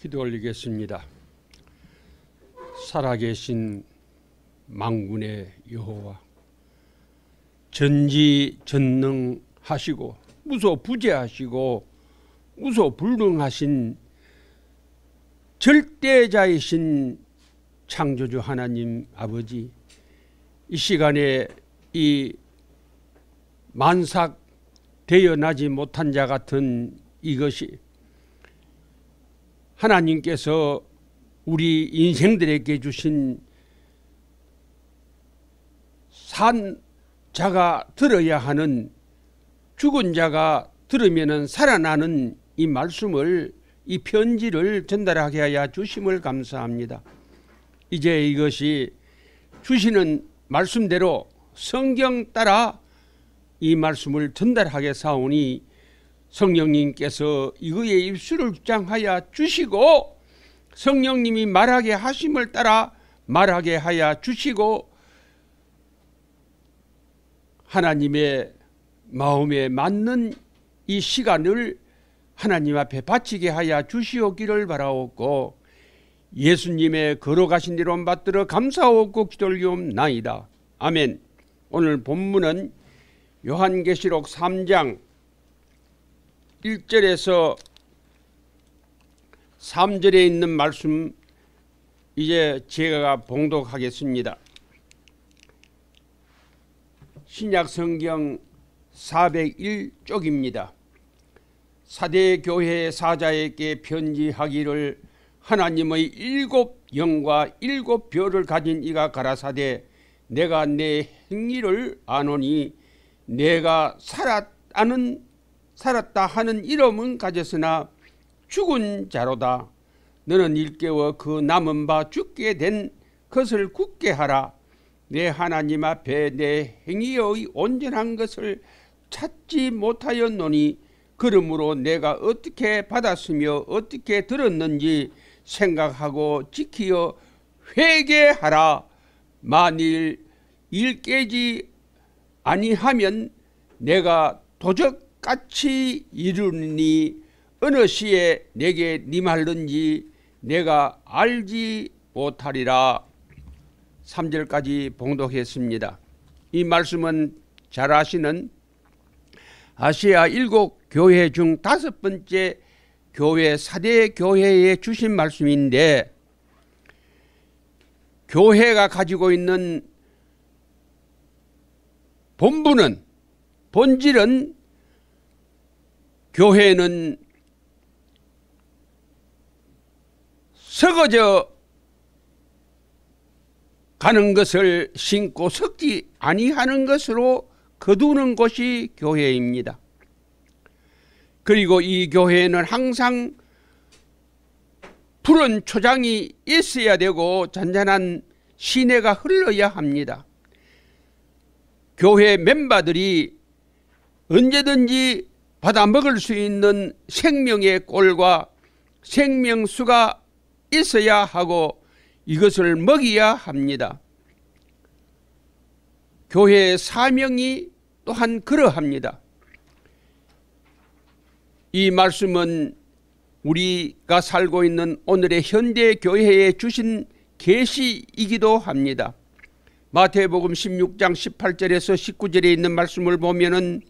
기도 올리겠습니다. 살아계신 망군의 여호와 전지전능하시고 무소부재하시고 무소불능하신 절대자이신 창조주 하나님 아버지 이 시간에 이 만삭 되어나지 못한 자 같은 이것이 하나님께서 우리 인생들에게 주신 산 자가 들어야 하는 죽은 자가 들으면 살아나는 이 말씀을 이 편지를 전달하게 하여 주심을 감사합니다. 이제 이것이 주시는 말씀대로 성경 따라 이 말씀을 전달하게 사오니 성령님께서 이의 입술을 주장하여 주시고 성령님이 말하게 하심을 따라 말하게 하여 주시고 하나님의 마음에 맞는 이 시간을 하나님 앞에 바치게 하여 주시옵기를 바라옵고 예수님의 걸어가신 대로 받들어 감사하고 기도를옵나이다 아멘 오늘 본문은 요한계시록 3장 1절에서 3절에 있는 말씀 이제 제가 봉독하겠습니다. 신약 성경 401쪽입니다. 사대 교회 사자에게 편지하기를 하나님의 일곱 영과 일곱 별을 가진 이가 가라사대 내가 내 행위를 아노니 내가 살았다는 살았다 하는 이름은 가졌으나 죽은 자로다. 너는 일깨워 그 남은 바 죽게 된 것을 굳게 하라. 내 하나님 앞에 내 행위의 온전한 것을 찾지 못하였노니 그러므로 내가 어떻게 받았으며 어떻게 들었는지 생각하고 지키어 회개하라. 만일 일깨지 아니하면 내가 도적 같이 이르니 어느 시에 내게 님할는지 네 내가 알지 못하리라. 3절까지 봉독했습니다. 이 말씀은 잘 아시는 아시아 일곱 교회 중 다섯 번째 교회 사대 교회에 주신 말씀인데 교회가 가지고 있는 본분은 본질은 교회는 썩어져 가는 것을 신고 섞지 아니하는 것으로 거두는 곳이 교회입니다. 그리고 이 교회는 항상 푸른 초장이 있어야 되고 잔잔한 시내가 흘러야 합니다. 교회 멤버들이 언제든지 받아 먹을 수 있는 생명의 꼴과 생명수가 있어야 하고 이것을 먹여야 합니다. 교회의 사명이 또한 그러합니다. 이 말씀은 우리가 살고 있는 오늘의 현대 교회에 주신 계시이기도 합니다. 마태복음 16장 18절에서 19절에 있는 말씀을 보면은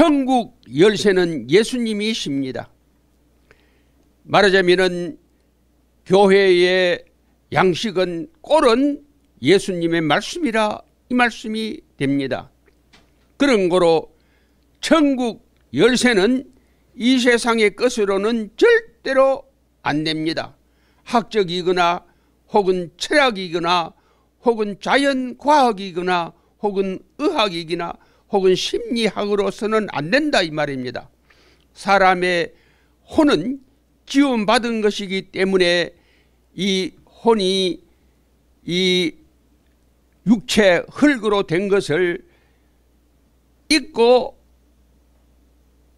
천국 열쇠는 예수님이십니다. 말하자면 교회의 양식은 꼴은 예수님의 말씀이라 이 말씀이 됩니다. 그런 거로 천국 열쇠는 이 세상의 것으로는 절대로 안 됩니다. 학적이거나 혹은 철학이거나 혹은 자연과학이거나 혹은 의학이거나 혹은 심리학으로서는 안 된다 이 말입니다. 사람의 혼은 지원받은 것이기 때문에 이 혼이 이 육체 흙으로 된 것을 잊고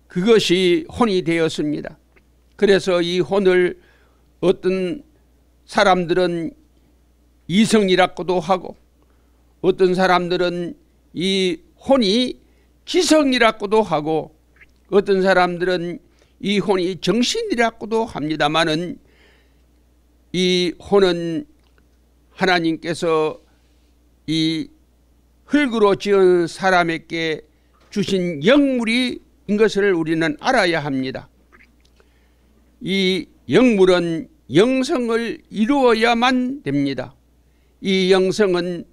그것이 혼이 되었습니다. 그래서 이 혼을 어떤 사람들은 이성이라고도 하고 어떤 사람들은 이 혼이 지성이라고도 하고 어떤 사람들은 이 혼이 정신이라고도 합니다만은 이 혼은 하나님께서 이 흙으로 지은 사람에게 주신 영물인 것을 우리는 알아야 합니다. 이 영물은 영성을 이루어야만 됩니다. 이 영성은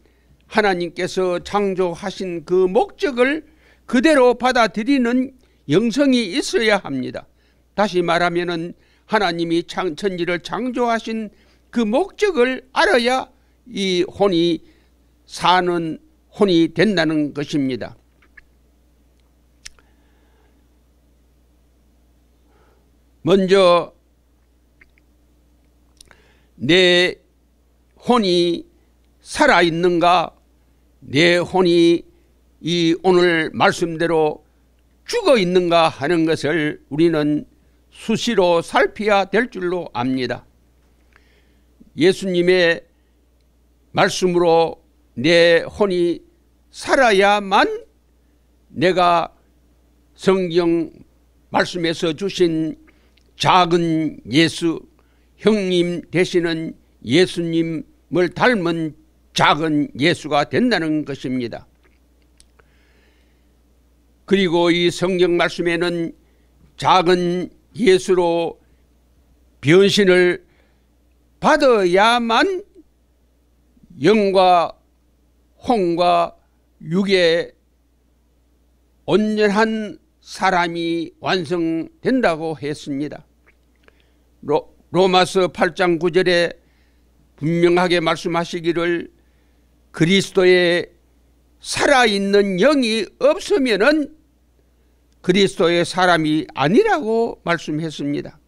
하나님께서 창조하신 그 목적을 그대로 받아들이는 영성이 있어야 합니다. 다시 말하면은 하나님이 창, 천지를 창조하신 그 목적을 알아야 이 혼이 사는 혼이 된다는 것입니다. 먼저 내 혼이 살아있는가 내 혼이 이 오늘 말씀대로 죽어 있는가 하는 것을 우리는 수시로 살피야될 줄로 압니다. 예수님의 말씀으로 내 혼이 살아야만 내가 성경 말씀에서 주신 작은 예수, 형님 되시는 예수님을 닮은 작은 예수가 된다는 것입니다. 그리고 이 성경 말씀에는 작은 예수로 변신을 받아야만 영과 홍과 육의 온전한 사람이 완성된다고 했습니다. 로, 마서 8장 9절에 분명하게 말씀하시기를 그리스도의 살아있는 영이 없으면은 그리스도의 사람이 아니라고 말씀했습니다.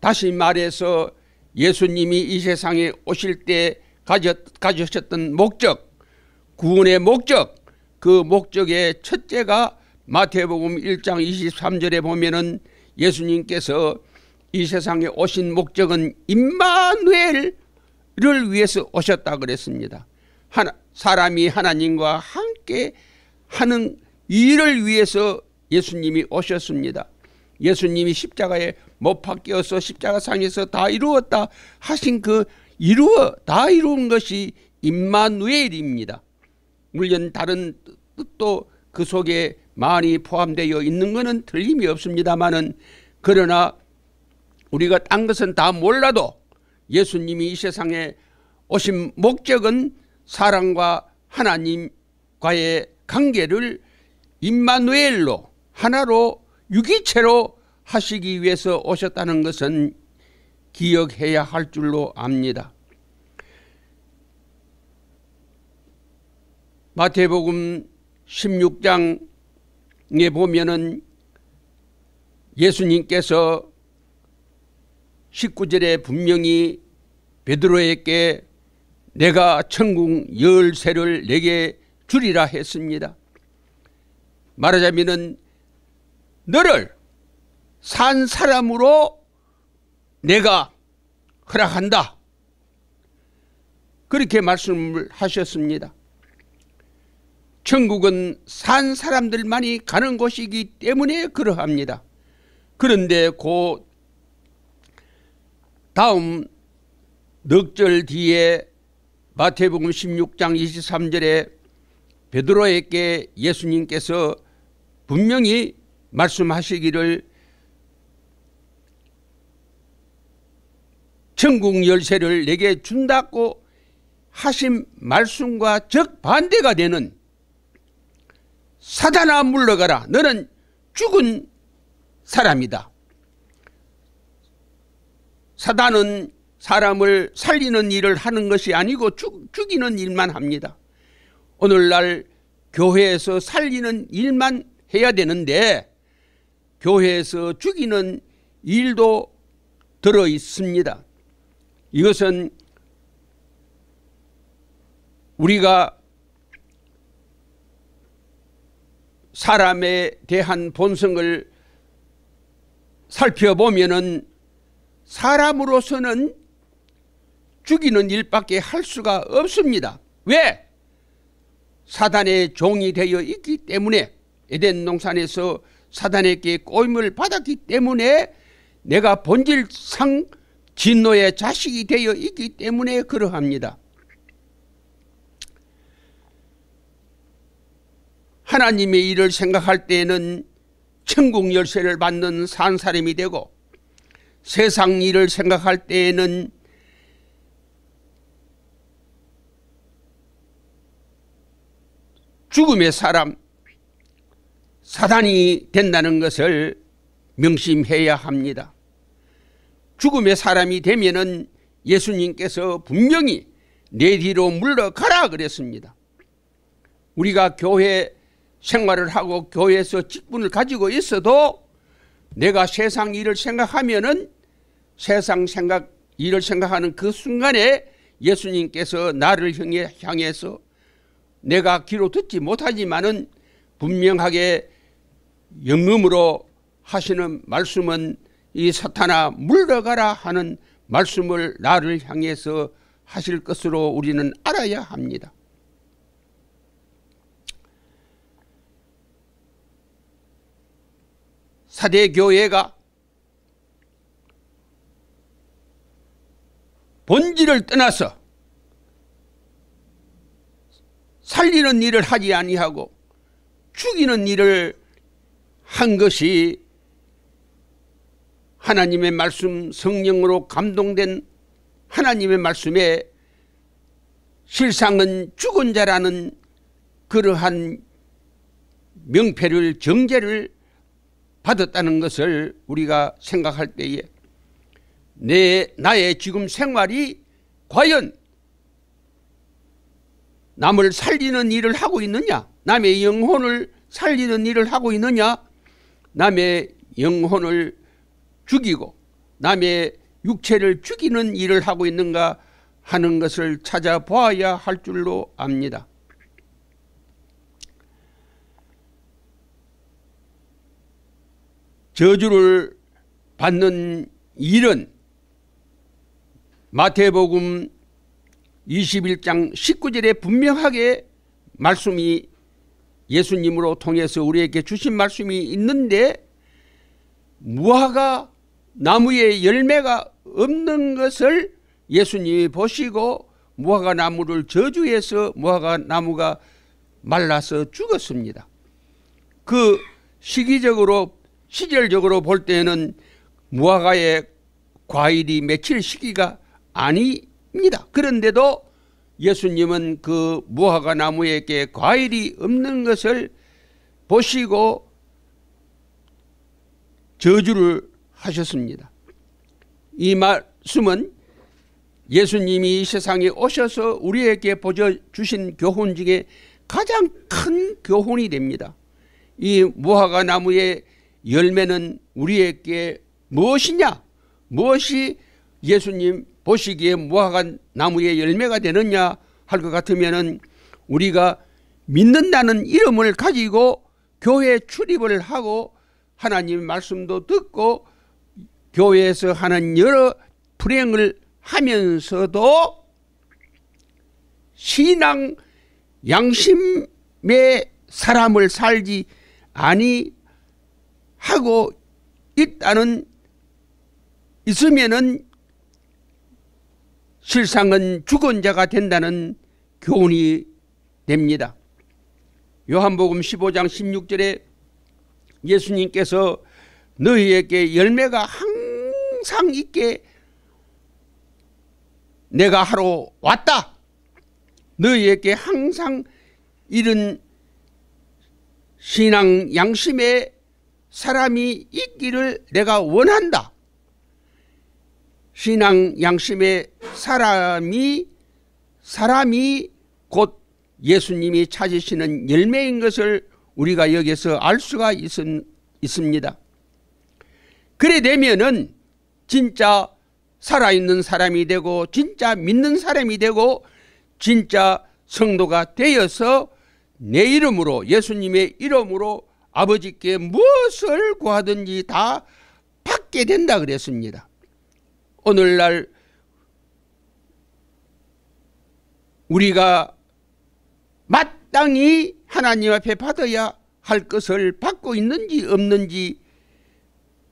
다시 말해서 예수님이 이 세상에 오실 때 가졌, 가셨던 목적, 구원의 목적, 그 목적의 첫째가 마태복음 1장 23절에 보면은 예수님께서 이 세상에 오신 목적은 임마누엘 를 위해서 오셨다 그랬습니다. 하나, 사람이 하나님과 함께 하는 일을 위해서 예수님이 오셨습니다. 예수님이 십자가에 못 박혀서 십자가상에서 다 이루었다 하신 그 이루어 다 이룬 것이 임마누엘입니다. 물론 다른 뜻도 그 속에 많이 포함되어 있는 것은 틀림이 없습니다만은 그러나 우리가 딴 것은 다 몰라도 예수님이 이 세상에 오신 목적은 사랑과 하나님과의 관계를 임마누엘로 하나로 유기체로 하시기 위해서 오셨다는 것은 기억해야 할 줄로 압니다. 마태복음 16장에 보면은 예수님께서 19절에 분명히 베드로에게 내가 천국 열쇠를 내게 주리라 했습니다. 말하자면 너를 산 사람으로 내가 허락한다. 그렇게 말씀을 하셨습니다. 천국은 산 사람들만이 가는 곳이기 때문에 그러합니다. 그런데 곧 다음 넉절 뒤에 마태복음 16장 23절에 베드로에게 예수님께서 분명히 말씀하시기를 천국 열쇠를 내게 준다고 하신 말씀과 적반대가 되는 사단아 물러가라 너는 죽은 사람이다 사단은 사람을 살리는 일을 하는 것이 아니고 죽, 이는 일만 합니다. 오늘날 교회에서 살리는 일만 해야 되는데 교회에서 죽이는 일도 들어 있습니다. 이것은 우리가 사람에 대한 본성을 살펴보면은 사람으로서는 죽이는 일밖에 할 수가 없습니다. 왜? 사단의 종이 되어 있기 때문에 에덴 농산에서 사단에게 꼬임을 받았기 때문에 내가 본질상 진노의 자식이 되어 있기 때문에 그러합니다. 하나님의 일을 생각할 때에는 천국 열쇠를 받는 산 사람이 되고 세상 일을 생각할 때에는 죽음의 사람, 사단이 된다는 것을 명심해야 합니다. 죽음의 사람이 되면은 예수님께서 분명히 내 뒤로 물러가라 그랬습니다. 우리가 교회 생활을 하고 교회에서 직분을 가지고 있어도 내가 세상 일을 생각하면은 세상 생각 일을 생각하는 그 순간에 예수님께서 나를 향해 향해서 내가 귀로 듣지 못하지만은 분명하게 영음으로 하시는 말씀은 이 사탄아 물러가라 하는 말씀을 나를 향해서 하실 것으로 우리는 알아야 합니다. 사대 교회가 본질을 떠나서 살리는 일을 하지 아니하고 죽이는 일을 한 것이 하나님의 말씀 성령으로 감동된 하나님의 말씀에 실상은 죽은 자라는 그러한 명패를 정제를 받았다는 것을 우리가 생각할 때에 내 나의 지금 생활이 과연 남을 살리는 일을 하고 있느냐 남의 영혼을 살리는 일을 하고 있느냐 남의 영혼을 죽이고 남의 육체를 죽이는 일을 하고 있는가 하는 것을 찾아보아야 할 줄로 압니다. 저주를 받는 일은 마태복음 21장 19절에 분명하게 말씀이 예수님으로 통해서 우리에게 주신 말씀이 있는데 무화과 나무의 열매가 없는 것을 예수님이 보시고 무화과 나무를 저주해서 무화과 나무가 말라서 죽었습니다. 그 시기적으로 시절적으로 볼 때는 무화과의 과일이 맺힐 시기가 아닙니다. 그런데도 예수님은 그 무화과 나무에게 과일이 없는 것을 보시고 저주를 하셨습니다. 이 말씀은 예수님이 세상에 오셔서 우리에게 보여주신 교훈 중에 가장 큰 교훈이 됩니다. 이 무화과 나무의 열매는 우리에게 무엇이냐? 무엇이 예수님 보시기에 무화과 나무의 열매가 되느냐 할 것 같으면은 우리가 믿는다는 이름을 가지고 교회 출입을 하고 하나님 말씀도 듣고 교회에서 하는 여러 불행을 하면서도 신앙 양심의 사람을 살지 아니 하고 있다는 있으면은 실상은 죽은 자가 된다는 교훈이 됩니다. 요한복음 15장 16절에 예수님께서 너희에게 열매가 항상 있게 내가 하러 왔다. 너희에게 항상 이런 신앙 양심의 사람이 있기를 내가 원한다. 신앙 양심의 사람이 사람이 곧 예수님이 찾으시는 열매인 것을 우리가 여기서 알 수가 있, 있습니다. 그래 되면은 진짜 살아있는 사람이 되고 진짜 믿는 사람이 되고 진짜 성도가 되어서 내 이름으로 예수님의 이름으로 아버지께 무엇을 구하든지 다 받게 된다 그랬습니다. 오늘날 우리가 마땅히 하나님 앞에 받아야 할 것을 받고 있는지 없는지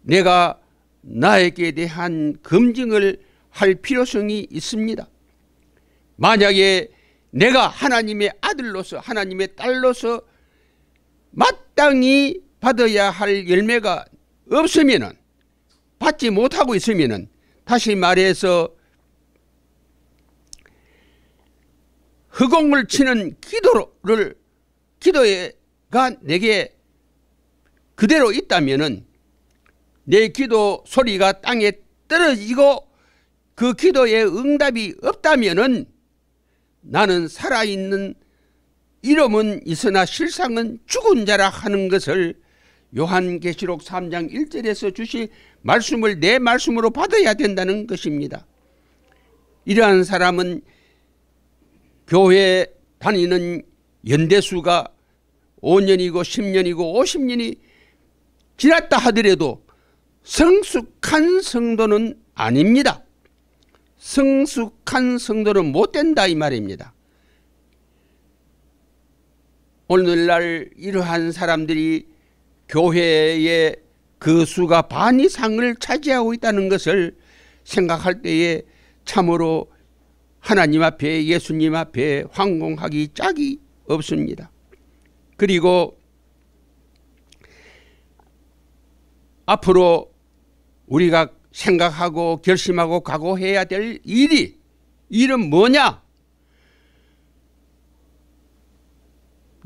내가 나에게 대한 검증을 할 필요성이 있습니다. 만약에 내가 하나님의 아들로서 하나님의 딸로서 마땅히 받아야 할 열매가 없으면 받지 못하고 있으면 다시 말해서 허공을 치는 기도를 기도가 내게 그대로 있다면은 내 기도 소리가 땅에 떨어지고 그 기도에 응답이 없다면은 나는 살아있는 이름은 있으나 실상은 죽은 자라 하는 것을 요한계시록 3장 1절에서 주신 말씀을 내 말씀으로 받아야 된다는 것입니다. 이러한 사람은 교회 다니는 연대수가 5년이고 10년이고 50년이 지났다 하더라도 성숙한 성도는 아닙니다. 성숙한 성도는 못 된다 이 말입니다. 오늘날 이러한 사람들이 교회의 그 수가 반 이상을 차지하고 있다는 것을 생각할 때에 참으로 하나님 앞에 예수님 앞에 황공하기 짝이 없습니다. 그리고 앞으로 우리가 생각하고 결심하고 각오해야 될 일이 일은 뭐냐?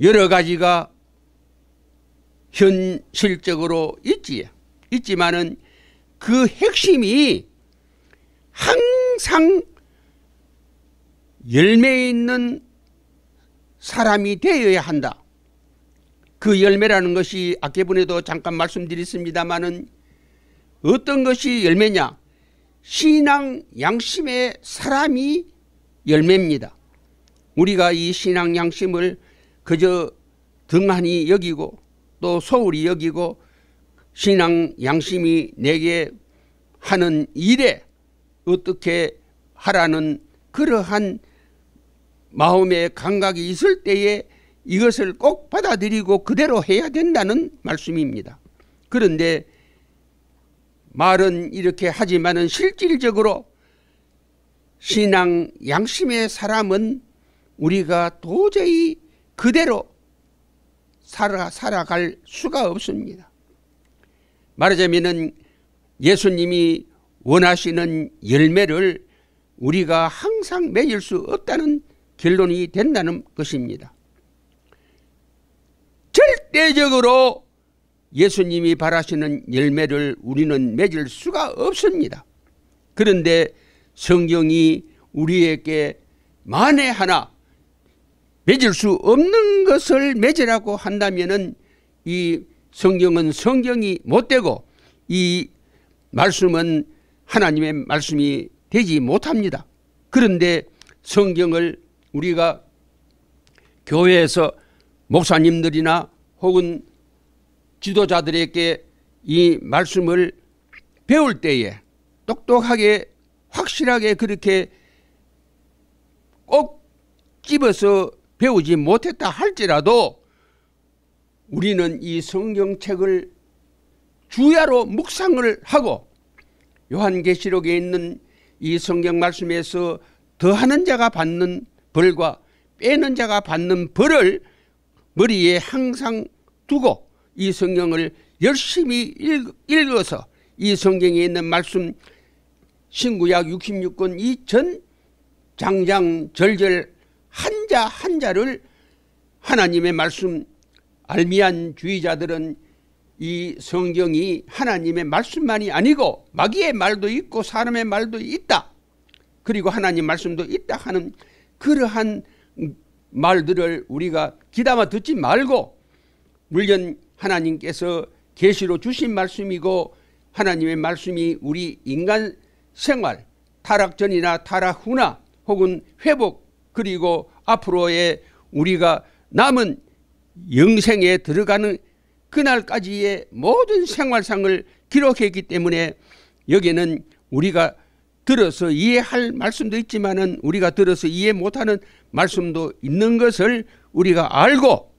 여러 가지가 현실적으로 있지. 있지만은 그 핵심이 항상 열매 있는 사람이 되어야 한다. 그 열매라는 것이 아까분에도 잠깐 말씀드렸습니다마는 어떤 것이 열매냐? 신앙 양심의 사람이 열매입니다. 우리가 이 신앙 양심을 그저 등한히 여기고 또 소홀히 여기고 신앙 양심이 내게 하는 일에 어떻게 하라는 그러한 마음의 감각이 있을 때에 이것을 꼭 받아들이고 그대로 해야 된다는 말씀입니다. 그런데 말은 이렇게 하지만은 실질적으로 신앙 양심의 사람은 우리가 도저히 그대로 살아, 살아갈 수가 없습니다. 말하자면 예수님이 원하시는 열매를 우리가 항상 맺을 수 없다는 결론이 된다는 것입니다. 절대적으로 예수님이 바라시는 열매를 우리는 맺을 수가 없습니다. 그런데 성경이 우리에게 만에 하나 맺을 수 없는 것을 맺으라고 한다면은 이 성경은 성경이 못 되고 이 말씀은 하나님의 말씀이 되지 못합니다. 그런데 성경을 우리가 교회에서 목사님들이나 혹은 지도자들에게 이 말씀을 배울 때에 똑똑하게 확실하게 그렇게 꼭 집어서 배우지 못했다 할지라도 우리는 이 성경책을 주야로 묵상을 하고 요한계시록에 있는 이 성경 말씀에서 더하는 자가 받는 벌과 빼는 자가 받는 벌을 머리에 항상 두고 이 성경을 열심히 읽어서 이 성경에 있는 말씀 신구약 66권 이전 장장절절 한자 한자를 하나님의 말씀 알미안 주의자들은 이 성경이 하나님의 말씀만이 아니고 마귀의 말도 있고 사람의 말도 있다. 그리고 하나님 말씀도 있다 하는 그러한 말들을 우리가 귀담아 듣지 말고 물론 하나님께서 계시로 주신 말씀이고 하나님의 말씀이 우리 인간 생활 타락 전이나 타락 후나 혹은 회복 그리고 앞으로의 우리가 남은 영생에 들어가는 그날까지의 모든 생활상을 기록했기 때문에 여기에는 우리가 들어서 이해할 말씀도 있지만은 우리가 들어서 이해 못하는 말씀도 있는 것을 우리가 알고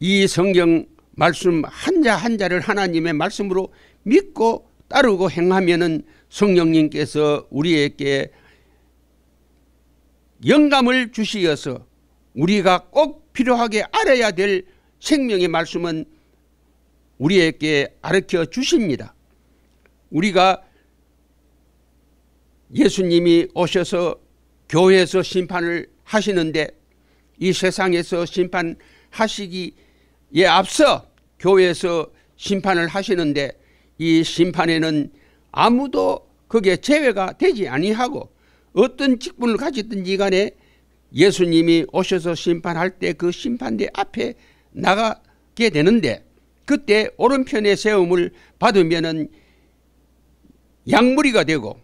이 성경 말씀 한자 한자를 하나님의 말씀으로 믿고 따르고 행하면은 성령님께서 우리에게 영감을 주시어서 우리가 꼭 필요하게 알아야 될 생명의 말씀은 우리에게 가르쳐 주십니다. 우리가 예수님이 오셔서 교회에서 심판을 하시는데 이 세상에서 심판하시기에 앞서 교회에서 심판을 하시는데 이 심판에는 아무도 그게 제외가 되지 아니하고 어떤 직분을 가졌든지 간에 예수님이 오셔서 심판할 때 그 심판대 앞에 나가게 되는데 그때 오른편의 세움을 받으면은 양무리가 되고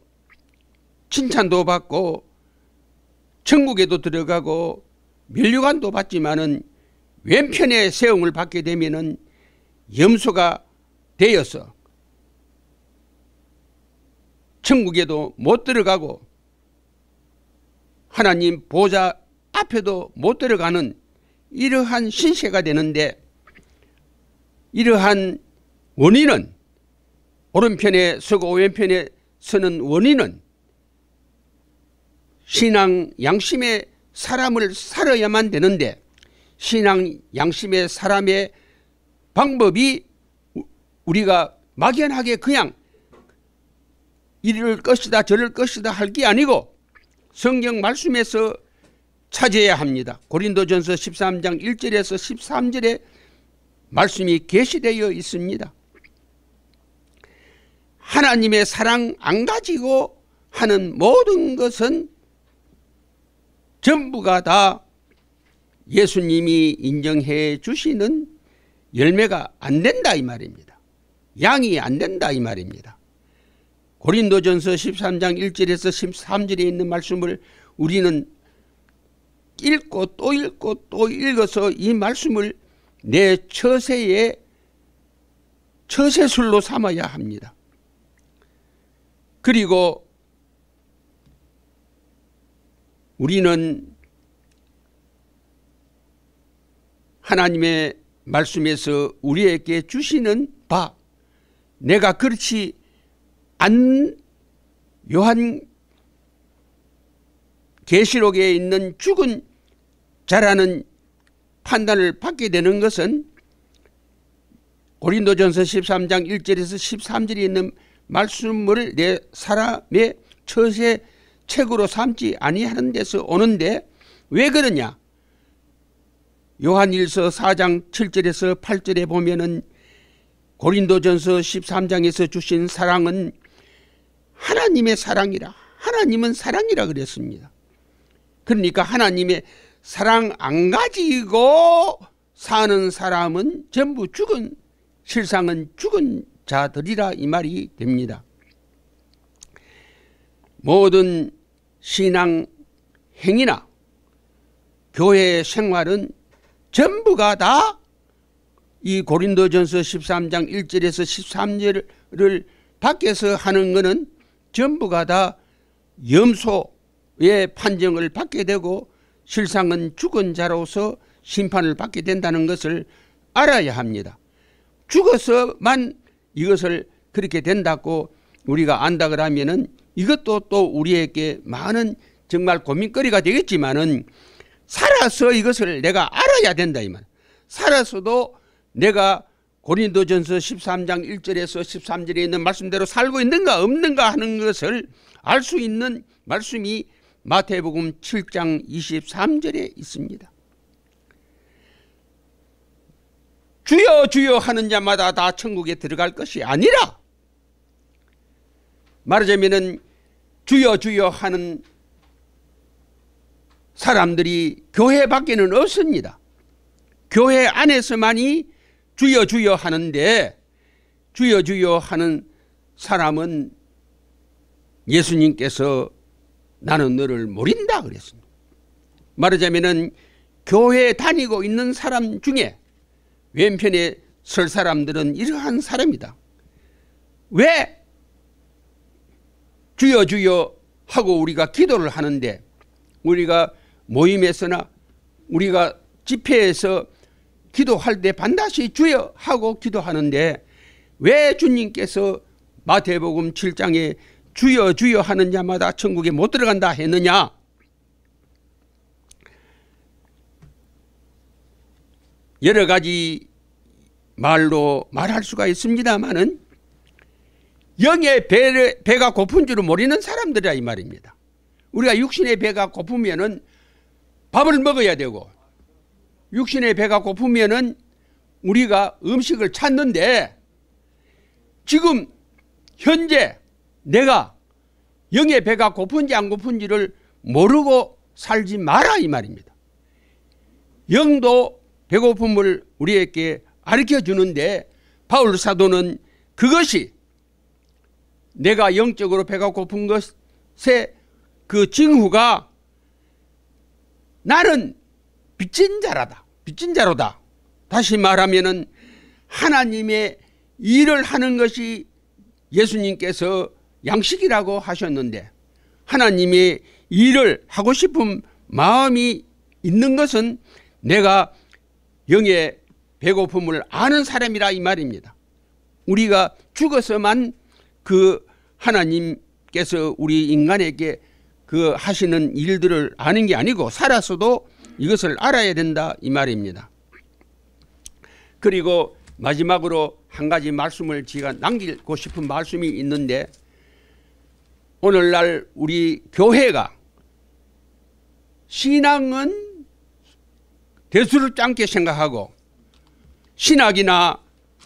칭찬도 받고 천국에도 들어가고 면류관도 받지만은 왼편의 세움을 받게 되면은 염소가 되어서 천국에도 못 들어가고 하나님 보좌 앞에도 못 들어가는 이러한 신세가 되는데 이러한 원인은 오른편에 서고 왼편에 서는 원인은 신앙 양심의 사람을 살아야만 되는데 신앙 양심의 사람의 방법이 우리가 막연하게 그냥 이럴 것이다 저럴 것이다 할 게 아니고 성경 말씀에서 차지해야 합니다. 고린도전서 13장 1절에서 13절에 말씀이 계시되어 있습니다. 하나님의 사랑 안 가지고 하는 모든 것은 전부가 다 예수님이 인정해 주시는 열매가 안 된다 이 말입니다. 양이 안 된다 이 말입니다. 고린도전서 13장 1절에서 13절에 있는 말씀을 우리는 읽고 또 읽고 또 읽어서 이 말씀을 내 처세의 처세술로 삼아야 합니다. 그리고 우리는 하나님의 말씀에서 우리에게 주시는 바 내가 그렇지 안 요한 계시록에 있는 죽은 자라는 판단을 받게 되는 것은 고린도전서 13장 1절에서 13절에 있는 말씀을 내 사람의 처세 책으로 삼지 아니하는 데서 오는데 왜 그러냐? 요한일서 4장 7절에서 8절에 보면은 고린도전서 13장에서 주신 사랑은 하나님의 사랑이라 하나님은 사랑이라 그랬습니다. 그러니까 하나님의 사랑 안 가지고 사는 사람은 전부 죽은 실상은 죽은 자들이라 이 말이 됩니다. 모든 신앙 행위나 교회 생활은 전부가 다 이 고린도전서 13장 1절에서 13절을 밖에서 하는 것은 전부가 다 염소의 판정을 받게 되고 실상은 죽은 자로서 심판을 받게 된다는 것을 알아야 합니다. 죽어서만 이것을 그렇게 된다고 우리가 안다 그러면은 이것도 또 우리에게 많은 정말 고민거리가 되겠지만은 살아서 이것을 내가 알아야 된다 이 말. 살아서도 내가 고린도전서 13장 1절에서 13절에 있는 말씀대로 살고 있는가 없는가 하는 것을 알 수 있는 말씀이 마태복음 7장 23절에 있습니다. 주여 주여 하는 자마다 다 천국에 들어갈 것이 아니라 말하자면 주여 주여 하는 사람들이 교회 밖에는 없습니다. 교회 안에서만이 주여 주여 하는데 주여 주여 하는 사람은 예수님께서 나는 너를 모른다 그랬습니다. 말하자면은 교회 다니고 있는 사람 중에 왼편에 설 사람들은 이러한 사람이다. 왜 주여 주여 하고 우리가 기도를 하는데 우리가 모임에서나 우리가 집회에서 기도할 때 반드시 주여 하고 기도하는데 왜 주님께서 마태복음 7장에 주여 주여 하는 자마다 천국에 못 들어간다 했느냐 여러 가지 말로 말할 수가 있습니다만은 영의 배 배가 고픈 줄을 모르는 사람들이라 이 말입니다. 우리가 육신의 배가 고프면은 밥을 먹어야 되고 육신의 배가 고프면은 우리가 음식을 찾는데 지금 현재 내가 영의 배가 고픈지 안 고픈지를 모르고 살지 마라 이 말입니다. 영도 배고픔을 우리에게 가르쳐 주는데 바울 사도는 그것이 내가 영적으로 배가 고픈 것에그 징후가 나는 빚진 자라다. 빚진 자로다. 다시 말하면은 하나님의 일을 하는 것이 예수님께서 양식이라고 하셨는데 하나님의 일을 하고 싶은 마음이 있는 것은 내가 영의 배고픔을 아는 사람이라 이 말입니다. 우리가 죽어서만 그 하나님께서 우리 인간에게 그 하시는 일들을 아는 게 아니고 살아서도 이것을 알아야 된다 이 말입니다. 그리고 마지막으로 한 가지 말씀을 제가 남기고 싶은 말씀이 있는데 오늘날 우리 교회가 신앙은 대수를 짧게 생각하고 신학이나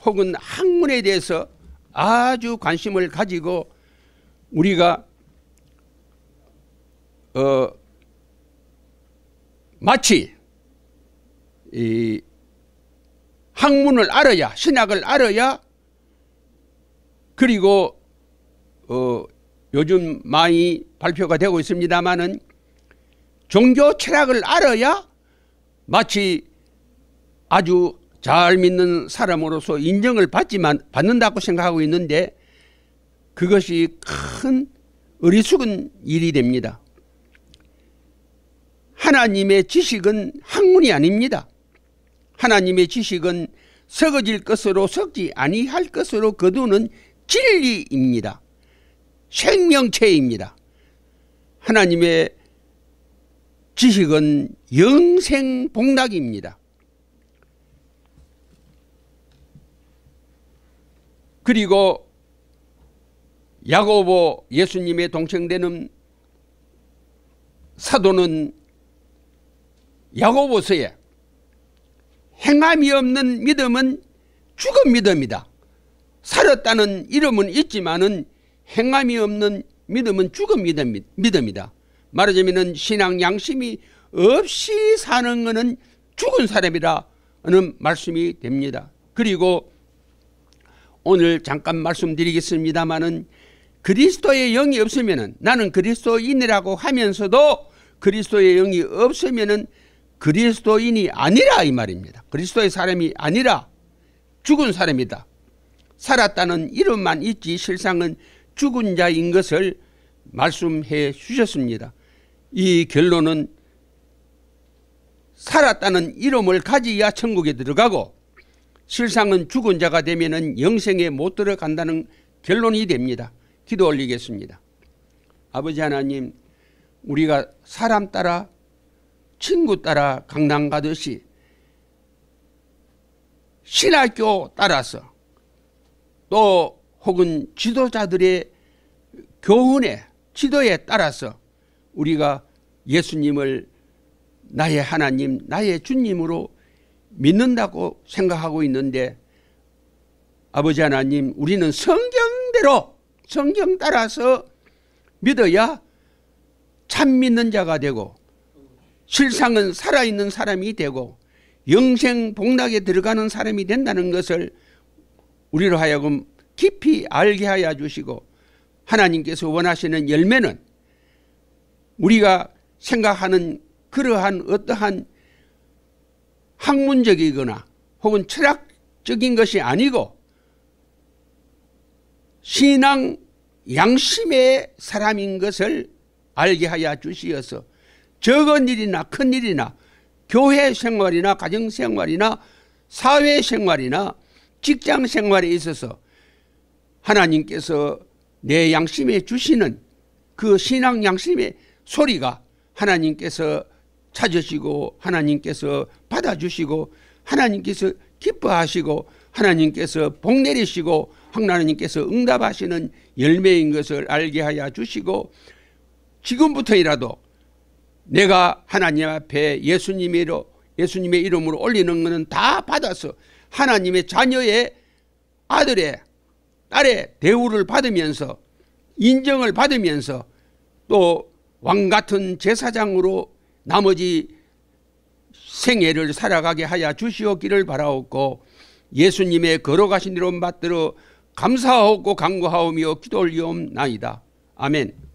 혹은 학문에 대해서 아주 관심을 가지고 우리가 어, 마치 이 학문을 알아야 신학을 알아야 그리고 어 요즘 많이 발표가 되고 있습니다만은 종교 철학을 알아야 마치 아주 잘 믿는 사람으로서 인정을 받지만 받는다고 생각하고 있는데 그것이 큰 어리숙은 일이 됩니다. 하나님의 지식은 학문이 아닙니다. 하나님의 지식은 섞어질 것으로 섞지 아니할 것으로 거두는 진리입니다. 생명체입니다. 하나님의 지식은 영생 복락입니다. 그리고 야고보 예수님의 동생되는 사도는 야고보서에 행함이 없는 믿음은 죽은 믿음이다. 살았다는 이름은 있지만은 행함이 없는 믿음은 죽은 믿음, 이다 말하자면 신앙 양심이 없이 사는 것은 죽은 사람이라 는 말씀이 됩니다. 그리고 오늘 잠깐 말씀드리겠습니다마는 그리스도의 영이 없으면 나는 그리스도인이라고 하면서도 그리스도의 영이 없으면 그리스도인이 아니라 이 말입니다. 그리스도의 사람이 아니라 죽은 사람이다. 살았다는 이름만 있지 실상은 죽은 자인 것을 말씀해 주셨습니다. 이 결론은 살았다는 이름을 가지야 천국에 들어가고 실상은 죽은 자가 되면 영생에 못 들어간다는 결론이 됩니다. 기도 올리겠습니다. 아버지 하나님, 우리가 사람 따라 친구 따라 강남 가듯이 신학교 따라서 또 혹은 지도자들의 교훈에 지도에 따라서 우리가 예수님을 나의 하나님, 나의 주님으로 믿는다고 생각하고 있는데 아버지 하나님, 우리는 성경대로 성경 따라서 믿어야 참 믿는 자가 되고 실상은 살아있는 사람이 되고 영생 복락에 들어가는 사람이 된다는 것을 우리로 하여금 깊이 알게 하여 주시고 하나님께서 원하시는 열매는 우리가 생각하는 그러한 어떠한 학문적이거나 혹은 철학적인 것이 아니고 신앙 양심의 사람인 것을 알게 하여 주시어서 적은 일이나 큰 일이나 교회 생활이나 가정 생활이나 사회 생활이나 직장 생활에 있어서 하나님께서 내 양심에 주시는 그 신앙 양심의 소리가 하나님께서 찾으시고 하나님께서 받아주시고 하나님께서 기뻐하시고 하나님께서 복 내리시고 하나님께서 응답하시는 열매인 것을 알게 하여 주시고 지금부터이라도 내가 하나님 앞에 예수님으로 예수님의 이름으로 올리는 것은 다 받아서 하나님의 자녀의 아들의 딸의 대우를 받으면서 인정을 받으면서 또 왕 같은 제사장으로 나머지 생애를 살아가게 하여 주시옵기를 바라옵고 예수님의 걸어가신 이름 받들어 감사하고 강구하오며 기도 올리옵나이다. 아멘.